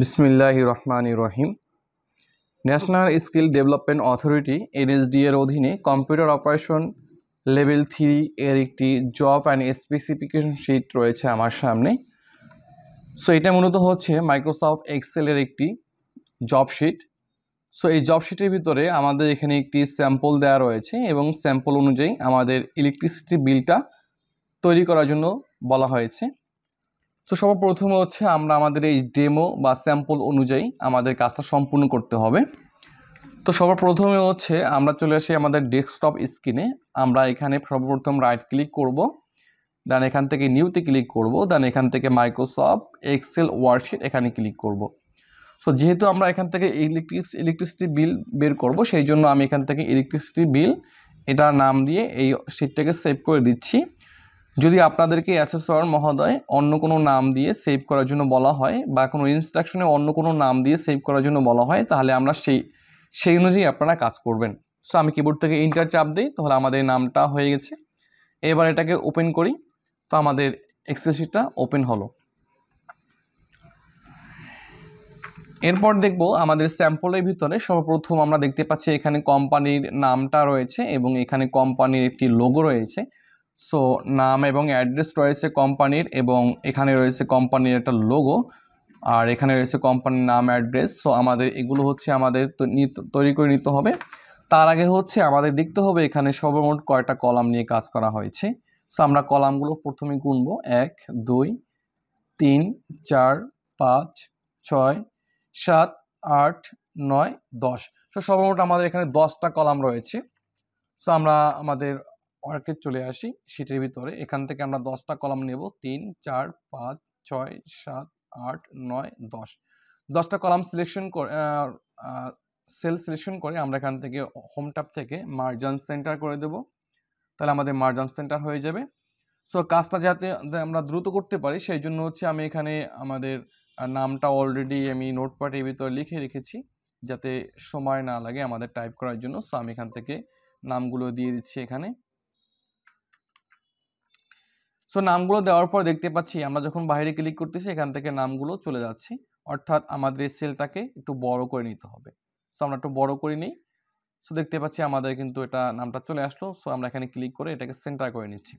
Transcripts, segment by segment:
বিসমিল্লাহ রহমান রহিম national skill development authority NSD এর অধীনে কম্পিউটার অপারেশন লেভেল থ্রি এর একটি জব অ্যান্ড স্পেসিফিকেশন শিট রয়েছে আমার সামনে সো এটা মূলত হচ্ছে মাইক্রোসফট এক্সেলের একটি জব শিট সো এই জব শিটের ভিতরে আমাদের এখানে একটি স্যাম্পল দেওয়া রয়েছে এবং স্যাম্পল অনুযায়ী আমাদের ইলেকট্রিসিটি বিলটা তৈরি করার জন্য বলা হয়েছে তো সর্বপ্রথমে হচ্ছে আমরা আমাদের এই ডেমো বা স্যাম্পল অনুযায়ী আমাদের কাজটা সম্পূর্ণ করতে হবে তো সর্বপ্রথমে হচ্ছে আমরা চলে আসি আমাদের ডেস্কটপ স্ক্রিনে আমরা এখানে সর্বপ্রথম রাইট ক্লিক করব দেন এখান থেকে নিউতে ক্লিক করব দেন এখান থেকে মাইক্রোসফট এক্সেল ওয়ার্কশিট এখানে ক্লিক করব সো যেহেতু আমরা এখান থেকে ইলেকট্রিক ইলেকট্রিসিটি বিল বের করব সেই জন্য আমি এখান থেকে ইলেকট্রিসিটি বিল এটা নাম দিয়ে এই শিটটাকে সেভ করে দিচ্ছি যদি আপনাদেরকে অ্যাসেসর মহোদয় অন্য কোনো নাম দিয়ে সেভ করার জন্য বলা হয় বা কোনো ইনস্ট্রাকশনে অন্য কোনো নাম দিয়ে সেভ করার জন্য বলা হয় তাহলে আমরা সেই সেই অনুযায়ী আপনারা কাজ করবেন সো আমি কিবোর্ড থেকে ইন্টার চাপ দিই তাহলে আমাদের নামটা হয়ে গেছে এবার এটাকে ওপেন করি তো আমাদের এক্সেসিটা ওপেন হলো এরপর দেখব আমাদের স্যাম্পলের ভিতরে সর্বপ্রথম আমরা দেখতে পাচ্ছি এখানে কোম্পানির নামটা রয়েছে এবং এখানে কোম্পানির একটি লোগো রয়েছে সো নাম এবং অ্যাড্রেস রয়েছে কোম্পানির এবং এখানে রয়েছে কোম্পানির একটা লোগো আর এখানে রয়েছে কোম্পানির নাম অ্যাড্রেস সো আমাদের এগুলো হচ্ছে আমাদের তৈরি করে নিতে হবে তার আগে হচ্ছে আমাদের দেখতে হবে এখানে সর্বমোট কয়টা কলাম নিয়ে কাজ করা হয়েছে সো আমরা কলামগুলো প্রথমে গুনবো এক দুই তিন চার পাঁচ ছয় সাত আট নয় দশ সো সর্বমোট আমাদের এখানে দশটা কলাম রয়েছে সো আমরা আমাদের ওয়ার্কে চলে আসি শীটের ভিতরে এখান থেকে আমরা দশটা কলাম নেব তিন চার পাঁচ ছয় সাত আট নয় দশ দশটা কলাম সিলেকশন করে সেল সিলেকশন করে আমরা এখান থেকে হোম ট্যাব থেকে মার্জান সেন্টার করে দেব তাহলে আমাদের মার্জান সেন্টার হয়ে যাবে সো কাজটা যাতে আমরা দ্রুত করতে পারি সেই জন্য হচ্ছে আমি এখানে আমাদের নামটা অলরেডি আমি পার্টের ভিতরে লিখে রেখেছি যাতে সময় না লাগে আমাদের টাইপ করার জন্য সো আমি এখান থেকে নামগুলো দিয়ে দিচ্ছি এখানে সো নামগুলো দেওয়ার পর দেখতে পাচ্ছি আমরা যখন বাইরে ক্লিক করতেছি এখান থেকে নামগুলো চলে যাচ্ছে অর্থাৎ আমাদের এই সেলটাকে একটু বড় করে নিতে হবে সো আমরা একটু বড় করে নিই সো দেখতে পাচ্ছি আমাদের কিন্তু এটা নামটা চলে আসলো সো আমরা এখানে ক্লিক করে এটাকে সেন্টার করে নিচ্ছি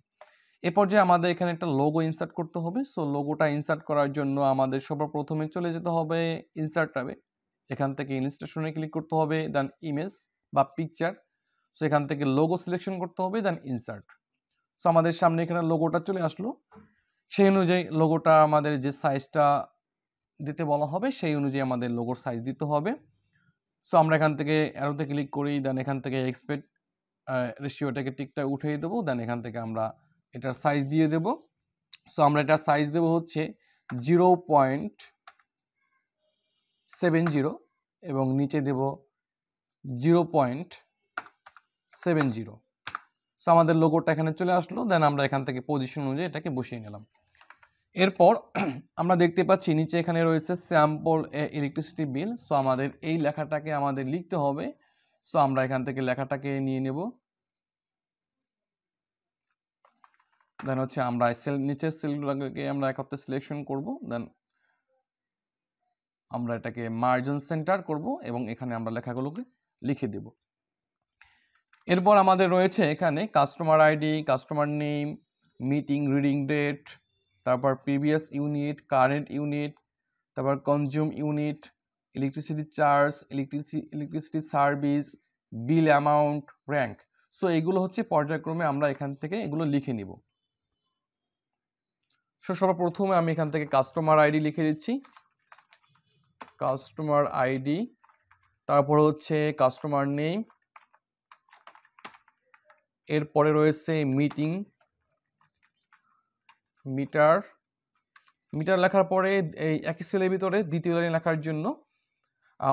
এরপর যে আমাদের এখানে একটা লোগো ইনসার্ট করতে হবে সো লোগোটা ইনসার্ট করার জন্য আমাদের সর্বপ্রথমে চলে যেতে হবে ইনসার্ট ট্যাবে এখান থেকে ইনস্টেশনে ক্লিক করতে হবে দেন ইমেজ বা পিকচার সো এখান থেকে লোগো সিলেকশন করতে হবে দেন ইনসার্ট সো আমাদের সামনে এখানে লোগোটা চলে আসলো সেই অনুযায়ী লোগোটা আমাদের যে সাইজটা দিতে বলা হবে সেই অনুযায়ী আমাদের লোগোর সাইজ দিতে হবে সো আমরা এখান থেকে অ্যারোতে ক্লিক করি দেন এখান থেকে এক্সপেক্ট রেশিওটাকে টিকটা উঠিয়ে দেবো দেন এখান থেকে আমরা এটার সাইজ দিয়ে দেব সো আমরা এটা সাইজ দেব হচ্ছে জিরো পয়েন্ট সেভেন জিরো এবং নিচে দেব zero point seven zero so আমাদের লোগোটা এখানে চলে আসলো দেন আমরা এখান থেকে পজিশন অনুযায়ী এটাকে বসিয়ে নিলাম এরপর আমরা দেখতে পাচ্ছি নিচে এখানে রয়েছে স্যাম্পল ইলেকট্রিসিটি বিল সো আমাদের এই লেখাটাকে আমাদের লিখতে হবে সো আমরা এখান থেকে লেখাটাকে নিয়ে নেব দেন হচ্ছে আমরা সেল নিচের সেলগুলোকে আমরা একত্রে সিলেকশন করব দেন আমরা এটাকে মার্জিন সেন্টার করব এবং এখানে আমরা লেখাগুলোকে লিখে দেব এরপর আমাদের রয়েছে এখানে customer ID customer name meeting reading date তারপর প্রিভিয়াস ইউনিট কারেন্ট ইউনিট তারপর consume unit electricity charge electricity electricity service bill amount rank so এগুলো হচ্ছে পর্যায়ক্রমে আমরা এখান থেকে এগুলো লিখে নিব সো সর্বপ্রথমে আমি এখান থেকে কাস্টমার আইডি লিখে দিচ্ছি কাস্টমার আইডি তারপর হচ্ছে কাস্টমার নেম এরপরে রয়েছে মিটিং মিটার মিটার লেখার পরে এই একই সেলের ভিতরে দ্বিতীয় লাইনে লেখার জন্য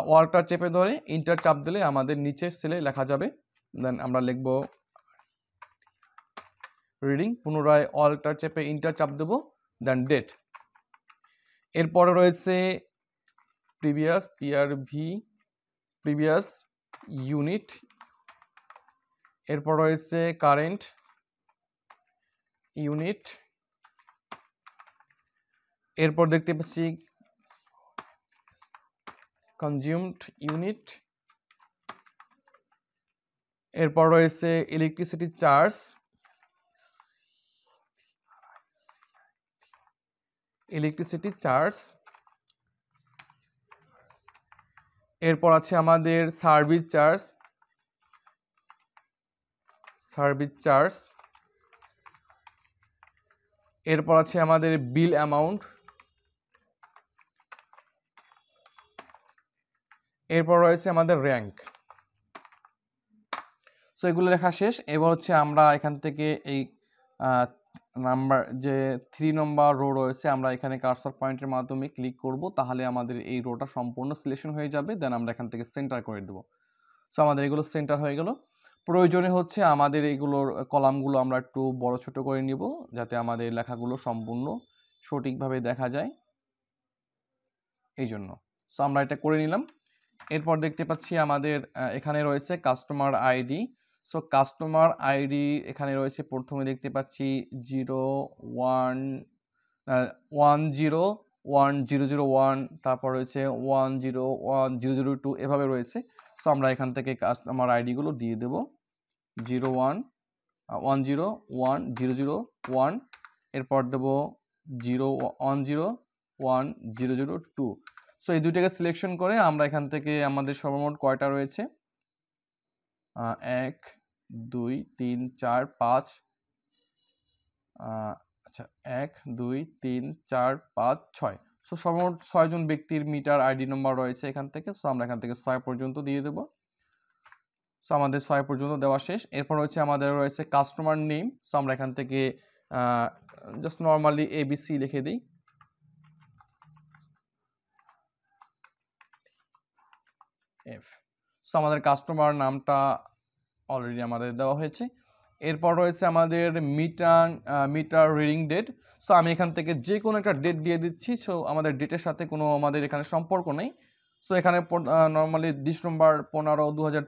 ওয়ালটা চেপে ধরে ইন্টার চাপ দিলে আমাদের নিচের সেলে লেখা যাবে দেন আমরা লিখব রিডিং পুনরায় অলটার চেপে ইন্টার চাপ দেব দেন ডেট এরপরে রয়েছে previous PR V previous unit এরপর রয়েছে কারেন্ট ইউনিট এরপর দেখতে পাচ্ছি কনজিউমড ইউনিট এরপর রয়েছে ইলেকট্রিসিটি চার্জ ইলেকট্রিসিটি চার্জ এরপর আছে আমাদের সার্ভিস চার্জ সার্ভিস চার্জ এরপর আছে আমাদের বিল অ্যামাউন্ট এরপর রয়েছে আমাদের র্যাঙ্ক সো এগুলো লেখা শেষ এবার হচ্ছে আমরা এখান থেকে এই নাম্বার যে থ্রি নম্বর রো রয়েছে আমরা এখানে কার্সার পয়েন্টের মাধ্যমে ক্লিক করব তাহলে আমাদের এই রোটা সম্পূর্ণ সিলেকশন হয়ে যাবে দেন আমরা এখান থেকে সেন্টার করে দেবো সো আমাদের এগুলো সেন্টার হয়ে গেলো প্রয়োজনে হচ্ছে আমাদের এইগুলোর কলামগুলো আমরা একটু বড় ছোট করে নিব যাতে আমাদের লেখাগুলো সম্পূর্ণ সঠিকভাবে দেখা যায় এই জন্য সো আমরা এটা করে নিলাম এরপর দেখতে পাচ্ছি আমাদের এখানে রয়েছে customer ID so customer ID এখানে রয়েছে প্রথমে দেখতে পাচ্ছি zero one one zero one zero zero one তারপর রয়েছে one zero one zero zero two এভাবে রয়েছে সো আমরা এখান থেকে কাস্টমার আইডিগুলো দিয়ে দেবো zero one one zero one zero zero one এরপর দেবো zero one zero one zero zero two so এই দুইটাকে সিলেকশন করে আমরা এখান থেকে আমাদের সর্বমোট কয়টা রয়েছে এক দুই তিন চার পাঁচ আচ্ছা এক দুই তিন চার পাঁচ ছয় সো সর্বমোট ছয়জন ব্যক্তির মিটার আইডি নম্বর রয়েছে এখান থেকে সো আমরা এখান থেকে ছয় পর্যন্ত দিয়ে দেবো সো আমাদের ছয় পর্যন্ত দেওয়া শেষ এরপর হচ্ছে আমাদের রয়েছে কাস্টমার নেম সো আমরা এখান থেকে জাস্ট নর্মালি এবিসি লিখে দিই এফ সো আমাদের কাস্টমার নামটা অলরেডি আমাদের দেওয়া হয়েছে এরপর রয়েছে আমাদের meter meter reading date so আমি এখান থেকে যে কোনো একটা ডেট দিয়ে দিচ্ছি সো আমাদের ডেটের সাথে কোনো আমাদের এখানে সম্পর্ক নেই সো এখানে নর্মালি ডিসেম্বর নম্বর পনেরো দু হাজার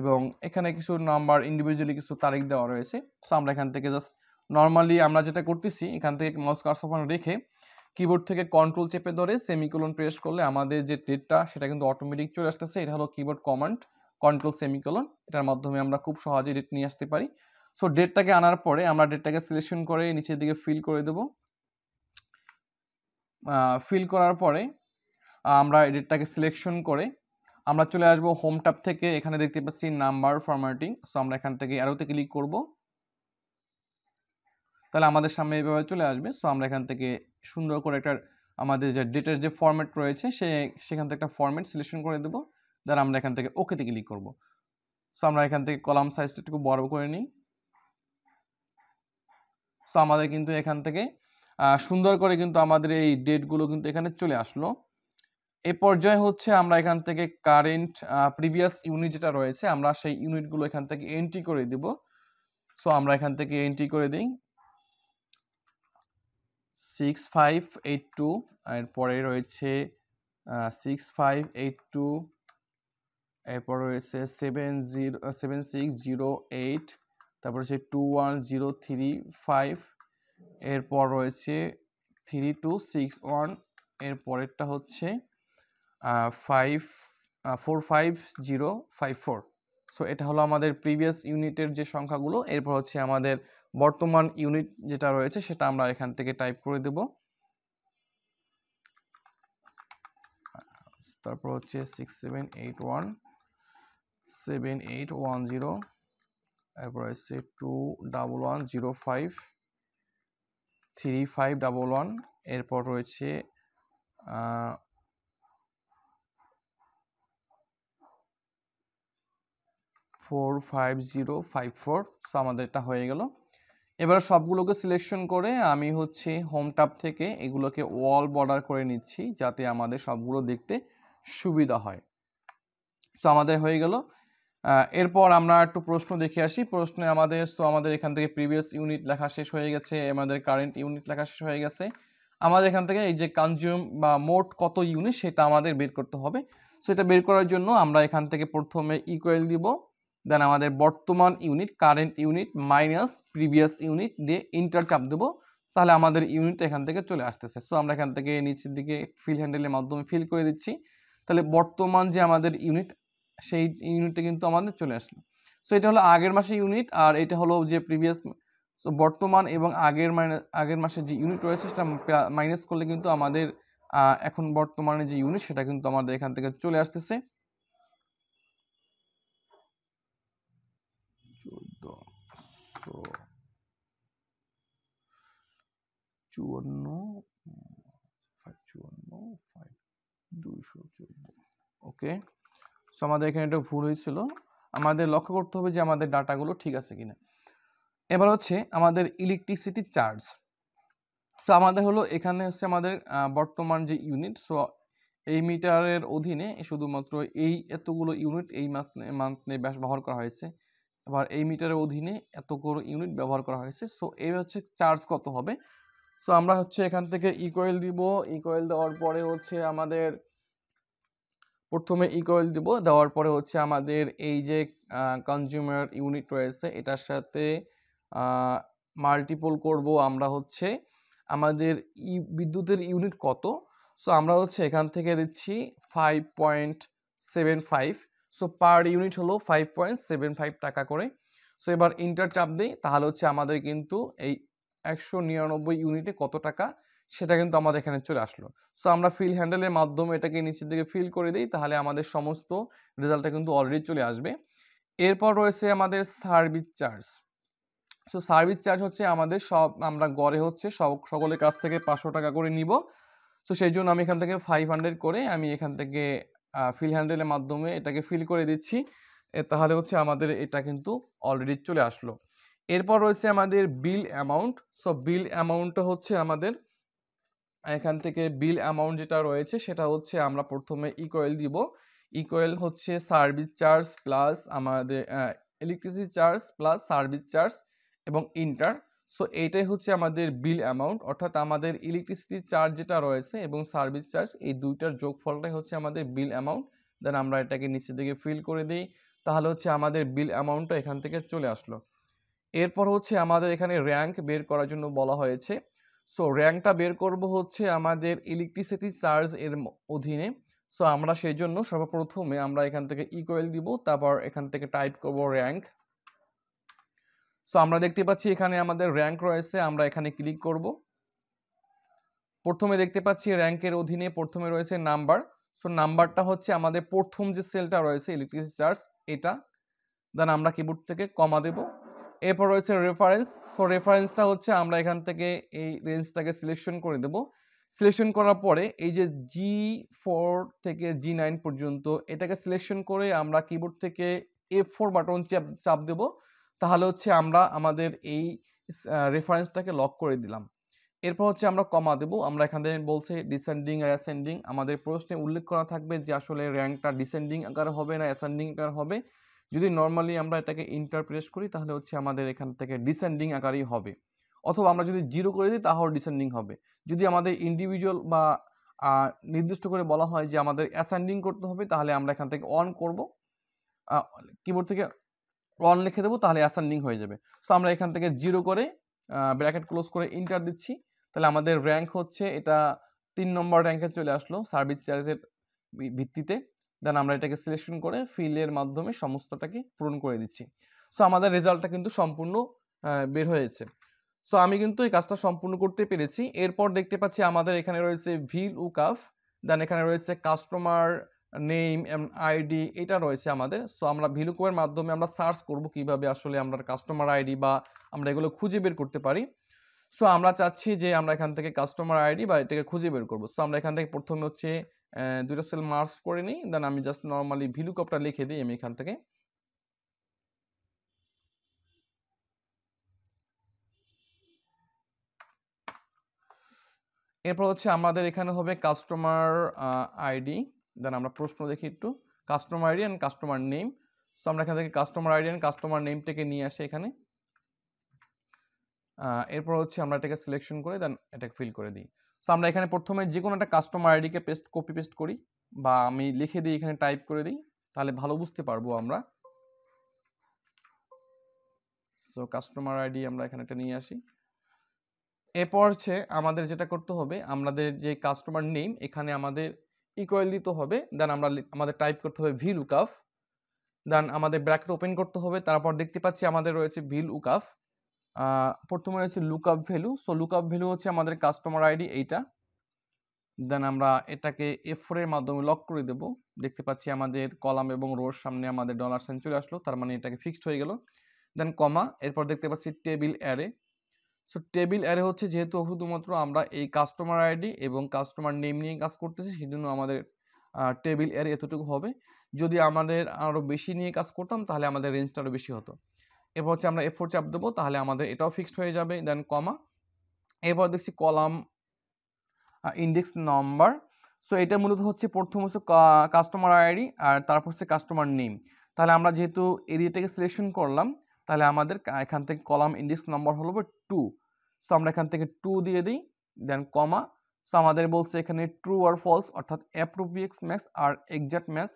এবং এখানে কিছু নাম্বার ইন্ডিভিজুয়ালি কিছু তারিখ দেওয়া রয়েছে সো আমরা এখান থেকে জাস্ট নর্মালি আমরা যেটা করতেছি এখান থেকে মাউস কারসোফান রেখে কিবোর্ড থেকে কন্ট্রোল চেপে ধরে সেমিকোলন প্রেস করলে আমাদের যে ডেটটা সেটা কিন্তু অটোমেটিক চলে আসতেছে এটা হলো কিবোর্ড কমান্ড কন্ট্রোল সেমিকোলন এটার মাধ্যমে আমরা খুব সহজেই ডেট নিয়ে আসতে পারি সো ডেটটাকে আনার পরে আমরা ডেটটাকে সিলেকশন করে নিচের দিকে ফিল করে দেব ফিল করার পরে আমরা ডেটটাকে সিলেকশন করে আমরা চলে আসবো হোম ট্যাব থেকে এখানে দেখতে পাচ্ছি নাম্বার ফরম্যাটিং সো আমরা এখান থেকে অ্যারোতে ক্লিক করব তাহলে আমাদের সামনে এইভাবে চলে আসবে সো আমরা এখান থেকে সুন্দর করে একটা আমাদের যে ডেটের যে ফর্ম্যাট রয়েছে সে সেখান থেকে একটা ফর্ম্যাট সিলেকশন করে দেবো দেন আমরা এখান থেকে ওকেতে ক্লিক করব সো আমরা এখান থেকে কলাম সাইজটা একটু বড় করে নিই সো আমাদের কিন্তু এখান থেকে সুন্দর করে কিন্তু আমাদের এই ডেটগুলো কিন্তু এখানে চলে আসলো এ পর্যায়ে হচ্ছে আমরা এখান থেকে কারেন্ট প্রিভিয়াস ইউনিট যেটা রয়েছে আমরা সেই ইউনিটগুলো এখান থেকে এন্ট্রি করে দিব সো আমরা এখান থেকে এন্ট্রি করে দিই সিক্স ফাইভ এইট টু এরপরে রয়েছে সিক্স ফাইভ এইট টু এরপর রয়েছে seven zero seven six zero eight তারপর হচ্ছে two one zero three five এরপর রয়েছে থ্রি টু সিক্স ওয়ান এরপরেরটা হচ্ছে five four five zero five four so এটা হলো আমাদের প্রিভিয়াস ইউনিটের যে সংখ্যাগুলো এরপর হচ্ছে আমাদের বর্তমান ইউনিট যেটা রয়েছে সেটা আমরা এখান থেকে টাইপ করে দেব তারপর হচ্ছে six seven eight one seven eight one zero এরপর হচ্ছে two double one zero five three five double one এরপর রয়েছে four five zero five four so আমাদেরটা হয়ে গেল এবার সবগুলোকে সিলেকশন করে আমি হচ্ছে হোম থেকে এগুলোকে ওয়াল বর্ডার করে নিচ্ছি যাতে আমাদের সবগুলো দেখতে সুবিধা হয় সো আমাদের হয়ে গেল এরপর আমরা একটু প্রশ্ন দেখে আসি প্রশ্নে আমাদের সো আমাদের এখান থেকে প্রিভিয়াস ইউনিট লেখা শেষ হয়ে গেছে আমাদের কারেন্ট ইউনিট লেখা শেষ হয়ে গেছে আমাদের এখান থেকে এই যে কনজিউম বা মোট কত ইউনিট সেটা আমাদের বের করতে হবে সেটা বের করার জন্য আমরা এখান থেকে প্রথমে ইকোয়েল দিব দেন আমাদের বর্তমান unit current unit minus previous unit দিয়ে ইন্টার চাপ দেবো তাহলে আমাদের ইউনিট এখান থেকে চলে আসতেছে সো আমরা এখান থেকে নিচের দিকে ফিল হ্যান্ডেলের মাধ্যমে ফিল করে দিচ্ছি তাহলে বর্তমান যে আমাদের ইউনিট সেই ইউনিটটা কিন্তু আমাদের চলে আসলো সো এটা হলো আগের মাসে ইউনিট আর এটা হলো যে প্রিভিয়াস সো বর্তমান এবং আগের মাইনাস আগের মাসে যে ইউনিট রয়েছে সেটা মাইনাস করলে কিন্তু আমাদের এখন বর্তমানে যে ইউনিট সেটা কিন্তু আমাদের এখান থেকে চলে আসতেছে একশো চুয়ান্ন চুয়ান্ন ফাইভ দুইশো চোদ্দ ওকে সো আমাদের এখানে একটা ভুল হয়েছিল আমাদের লক্ষ্য করতে হবে যে আমাদের ডাটাগুলো ঠিক আছে কিনা এবার হচ্ছে আমাদের ইলেকট্রিসিটি চার্জ সো আমাদের হলো এখানে হচ্ছে আমাদের বর্তমান যে ইউনিট সো এই মিটারের অধীনে শুধুমাত্র এই এতগুলো ইউনিট এই মান্থ নিয়ে ব্যবহার করা হয়েছে আবার এই মিটারের অধীনে এত করে ইউনিট ব্যবহার করা হয়েছে সো এই হচ্ছে চার্জ কত হবে সো আমরা হচ্ছে এখান থেকে ইকোয়েল দিব ইকোয়েল দেওয়ার পরে হচ্ছে আমাদের প্রথমে ইকোয়েল দিব দেওয়ার পরে হচ্ছে আমাদের এই যে কনজিউমার ইউনিট রয়েছে এটার সাথে মাল্টিপল করব আমরা হচ্ছে আমাদের বিদ্যুতের ইউনিট কত সো আমরা হচ্ছে এখান থেকে দিচ্ছি five point seven five so per unit হলো ফাইভ পয়েন্ট সেভেন ফাইভ টাকা করে সো এবার ইন্টার চাপ দিই তাহলে হচ্ছে আমাদের কিন্তু এই একশো নিরানব্বই ইউনিটে কত টাকা সেটা কিন্তু আমাদের এখানে চলে আসলো সো আমরা ফিল হ্যান্ডেলের মাধ্যমে এটাকে নিচের দিকে ফিল করে দিই তাহলে আমাদের সমস্ত রেজাল্টটা কিন্তু অলরেডি চলে আসবে এরপর রয়েছে আমাদের service charge so service charge হচ্ছে আমাদের সব আমরা গড়ে হচ্ছে সব সকলের কাছ থেকে পাঁচশো টাকা করে নিব তো সেই জন্য আমি এখান থেকে ফাইভ হান্ড্রেড করে আমি এখান থেকে ফিল হ্যান্ডেলের মাধ্যমে এটাকে ফিল করে দিচ্ছি তাহলে হচ্ছে আমাদের এটা কিন্তু অলরেডি চলে আসলো এরপর রয়েছে আমাদের বিল অ্যামাউন্ট সো বিল অ্যামাউন্টটা হচ্ছে আমাদের এখান থেকে বিল অ্যামাউন্ট যেটা রয়েছে সেটা হচ্ছে আমরা প্রথমে ইকোয়েল দিব ইকোয়েল হচ্ছে সার্ভিস চার্জ প্লাস আমাদের electricity charge plus service charge এবং ইন্টার সো এইটাই হচ্ছে আমাদের বিল অ্যামাউন্ট অর্থাৎ আমাদের ইলেকট্রিসিটি চার্জ যেটা রয়েছে এবং সার্ভিস চার্জ এই দুইটার যোগফলটাই হচ্ছে আমাদের বিল অ্যামাউন্ট দেন আমরা এটাকে নিচে দিকে ফিল করে দিই তাহলে হচ্ছে আমাদের বিল অ্যামাউন্টটা এখান থেকে চলে আসলো এরপর হচ্ছে আমাদের এখানে র্যাঙ্ক বের করার জন্য বলা হয়েছে সো র্যাঙ্কটা বের করব হচ্ছে আমাদের ইলেকট্রিসিটি চার্জ এর অধীনে সো আমরা সেই জন্য সর্বপ্রথমে আমরা এখান থেকে ইকুয়াল দিব তারপর এখান থেকে টাইপ করব র্যাঙ্ক সো আমরা দেখতে পাচ্ছি এখানে আমাদের র্যাঙ্ক রয়েছে আমরা এখানে ক্লিক করব প্রথমে দেখতে পাচ্ছি র্যাঙ্কের অধীনে প্রথমে রয়েছে নাম্বার সো নাম্বারটা হচ্ছে আমাদের প্রথম যে সেলটা রয়েছে ইলেকট্রিসিটি চার্জ এটা দেন আমরা কিবোর্ড থেকে কমা দেব এরপর রয়েছে রেফারেন্স সো রেফারেন্সটা হচ্ছে আমরা এখান থেকে এই রেঞ্জটাকে সিলেকশন করে দেব সিলেকশন করার পরে এই যে জি ফোর থেকে জি নাইন পর্যন্ত এটাকে সিলেকশন করে আমরা কিবোর্ড থেকে এফ ফোর বাটন চাপ চাপ দেবো তাহলে হচ্ছে আমরা আমাদের এই রেফারেন্সটাকে লক করে দিলাম এরপর হচ্ছে আমরা কমা দেবো আমরা এখান থেকে বলছে ডিসেন্ডিং আর অ্যাসেন্ডিং আমাদের প্রশ্নে উল্লেখ করা থাকবে যে আসলে র্যাঙ্কটা ডিসেন্ডিং আকারে হবে না অ্যাসেন্ডিং আকার হবে যদি নর্মালি আমরা এটাকে ইন্টারপ্রেস করি তাহলে হচ্ছে আমাদের এখান থেকে ডিসেন্ডিং আকারেই হবে অথবা আমরা যদি জিরো করে দিই তাহলে ডিসেন্ডিং হবে যদি আমাদের ইন্ডিভিজুয়াল বা নির্দিষ্ট করে বলা হয় যে আমাদের অ্যাসেন্ডিং করতে হবে তাহলে আমরা এখান থেকে অন করব কিবোর্ড থেকে ওয়ান লিখে দেবো তাহলে অ্যাসান্ডিং হয়ে যাবে সো আমরা এখান থেকে জিরো করে ব্র্যাকেট ক্লোজ করে ইন্টার দিচ্ছি তাহলে আমাদের র্যাঙ্ক হচ্ছে এটা তিন নম্বর র্যাঙ্কে চলে আসলো সার্ভিস চার্জের ভিত্তিতে দেন আমরা এটাকে সিলেকশন করে ফিলের মাধ্যমে সমস্তটাকে পূরণ করে দিচ্ছি সো আমাদের রেজাল্টটা কিন্তু সম্পূর্ণ বের হয়েছে সো আমি কিন্তু এই কাজটা সম্পূর্ণ করতে পেরেছি এরপর দেখতে পাচ্ছি আমাদের এখানে রয়েছে ভিল উকাফ দেন এখানে রয়েছে কাস্টমার নেম আইডি এটা রয়েছে আমাদের সো আমরা ভিলুকুয়ের মাধ্যমে আমরা সার্চ করব কিভাবে আসলে আমরা কাস্টমার আইডি বা আমরা এগুলো খুঁজে বের করতে পারি সো আমরা চাচ্ছি যে আমরা এখান থেকে কাস্টমার আইডি বা এটাকে খুঁজে বের করব সো আমরা এখান থেকে প্রথমে হচ্ছে দুইটা সেল মার্চ করে নিই দেন আমি জাস্ট নর্মালি ভিলুকপটা লিখে দিই আমি এখান থেকে এরপর হচ্ছে আমাদের এখানে হবে কাস্টমার আইডি দেন আমরা প্রশ্ন দেখি একটু customer ID and customer name so আমরা এখান থেকে কাস্টমার আইডি অ্যান্ড কাস্টমার নেমটাকে নিয়ে আসি এখানে এরপর হচ্ছে আমরা এটাকে সিলেকশন করে দেন এটাকে ফিল করে দিই সো আমরা এখানে প্রথমে যে কোনো একটা কাস্টমার আইডিকে পেস্ট কপি পেস্ট করি বা আমি লিখে দিই এখানে টাইপ করে দিই তাহলে ভালো বুঝতে পারবো আমরা সো কাস্টমার আইডি আমরা এখানে এটা নিয়ে আসি এরপর হচ্ছে আমাদের যেটা করতে হবে আমাদের যে কাস্টমার নেম এখানে আমাদের ইকুয়াল দিতে হবে দেন আমরা আমাদের টাইপ করতে হবে ভি লুকআপ দেন আমাদের ব্র্যাকেট ওপেন করতে হবে তারপর দেখতে পাচ্ছি আমাদের রয়েছে ভিল উকাফ প্রথমে রয়েছে lookup value so lookup value হচ্ছে আমাদের কাস্টমার আইডি এইটা দেন আমরা এটাকে এফ এর মাধ্যমে লক করে দেব দেখতে পাচ্ছি আমাদের কলাম এবং রোর সামনে আমাদের ডলার সেঞ্চুরি আসলো তার মানে এটাকে ফিক্সড হয়ে গেল দেন কমা এরপর দেখতে পাচ্ছি table array so table array হচ্ছে যেহেতু শুধুমাত্র আমরা এই কাস্টমার আইডি এবং কাস্টমার নেম নিয়ে কাজ করতেছি জন্য আমাদের টেবিল অ্যারে এতটুকু হবে যদি আমাদের আরও বেশি নিয়ে কাজ করতাম তাহলে আমাদের রেঞ্জটা আরও বেশি হতো এরপর হচ্ছে আমরা এফোর চাপ দেবো তাহলে আমাদের এটাও ফিক্সড হয়ে যাবে দেন কমা এরপর দেখছি কলাম ইন্ডেক্স নাম্বার সো এটা মূলত হচ্ছে প্রথম হচ্ছে কাস্টমার আইডি আর তারপর হচ্ছে কাস্টমার নেম তাহলে আমরা যেহেতু এরিয়াটাকে সিলেকশন করলাম তাহলে আমাদের এখান থেকে কলাম ইন্ডেক্স নম্বর হলো টু সো আমরা এখান থেকে টু দিয়ে দিই দেন কমা সো আমাদের বলছে এখানে ট্রু আর ফলস অর্থাৎ অ্যাপ্রোপ্রিয়েক্স ম্যাক্স আর এক্সাক্ট ম্যাক্স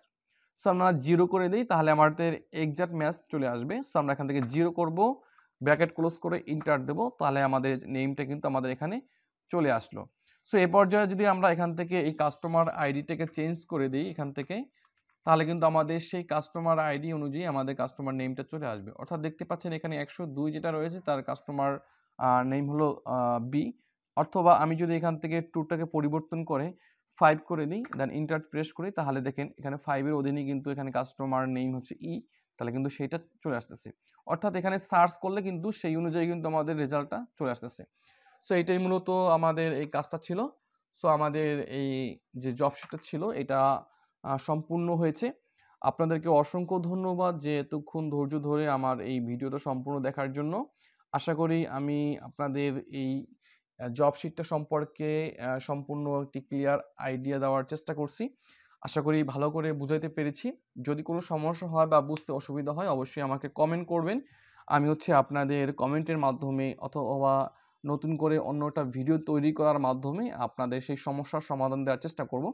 সো আমরা জিরো করে দিই তাহলে আমাদের এক্সাক্ট ম্যাথস চলে আসবে সো আমরা এখান থেকে জিরো করব ব্র্যাকেট ক্লোজ করে ইন্টার দেবো তাহলে আমাদের নেমটা কিন্তু আমাদের এখানে চলে আসলো সো এ পর্যায়ে যদি আমরা এখান থেকে এই কাস্টমার আইডিটাকে চেঞ্জ করে দিই এখান থেকে তাহলে কিন্তু আমাদের সেই কাস্টমার আইডি অনুযায়ী আমাদের কাস্টমার নেমটা চলে আসবে অর্থাৎ দেখতে পাচ্ছেন এখানে একশো দুই যেটা রয়েছে তার কাস্টমার নেম হলো বি অথবা আমি যদি এখান থেকে ট্যুরটাকে পরিবর্তন করে ফাইভ করে দিই দেন ইন্টার প্রেস করি তাহলে দেখেন এখানে ফাইভের অধীনে কিন্তু এখানে কাস্টমার নেম হচ্ছে ই e, তাহলে কিন্তু সেইটা চলে আসতেছে অর্থাৎ এখানে সার্চ করলে কিন্তু সেই অনুযায়ী কিন্তু আমাদের রেজাল্টটা চলে আসতেছে সো এটাই মূলত আমাদের এই কাজটা ছিল সো আমাদের এই যে জব ছিল এটা সম্পূর্ণ হয়েছে আপনাদেরকে অসংখ্য ধন্যবাদ যে এতক্ষণ ধৈর্য ধরে আমার এই ভিডিওটা সম্পূর্ণ দেখার জন্য আশা করি আমি আপনাদের এই জব শিটটা সম্পর্কে সম্পূর্ণ একটি ক্লিয়ার আইডিয়া দেওয়ার চেষ্টা করছি আশা করি ভালো করে বুঝাইতে পেরেছি যদি কোনো সমস্যা হয় বা বুঝতে অসুবিধা হয় অবশ্যই আমাকে কমেন্ট করবেন আমি হচ্ছে আপনাদের কমেন্টের মাধ্যমে অথবা নতুন করে অন্য একটা ভিডিও তৈরি করার মাধ্যমে আপনাদের সেই সমস্যার সমাধান দেওয়ার চেষ্টা করব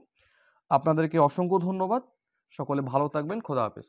আপনাদেরকে অসংখ্য ধন্যবাদ সকলে ভালো থাকবেন খোদা হাফেজ